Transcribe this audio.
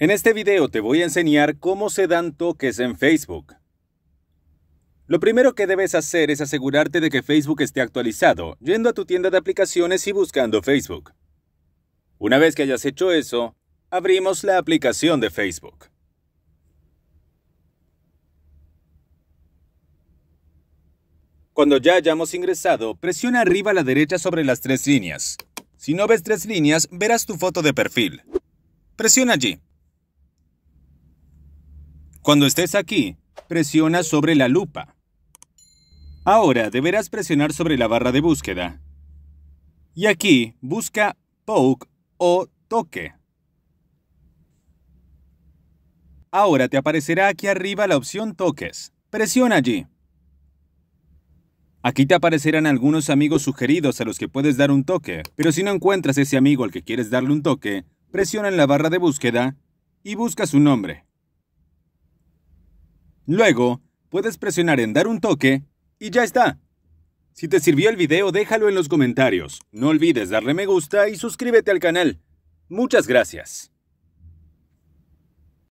En este video te voy a enseñar cómo se dan toques en Facebook. Lo primero que debes hacer es asegurarte de que Facebook esté actualizado, yendo a tu tienda de aplicaciones y buscando Facebook. Una vez que hayas hecho eso, abrimos la aplicación de Facebook. Cuando ya hayamos ingresado, presiona arriba a la derecha sobre las tres líneas. Si no ves tres líneas, verás tu foto de perfil. Presiona allí. Cuando estés aquí, presiona sobre la lupa. Ahora deberás presionar sobre la barra de búsqueda. Y aquí busca poke o toque. Ahora te aparecerá aquí arriba la opción toques. Presiona allí. Aquí te aparecerán algunos amigos sugeridos a los que puedes dar un toque, pero si no encuentras ese amigo al que quieres darle un toque, presiona en la barra de búsqueda y busca su nombre. Luego, puedes presionar en dar un toque y ya está. Si te sirvió el video, déjalo en los comentarios. No olvides darle me gusta y suscríbete al canal. Muchas gracias.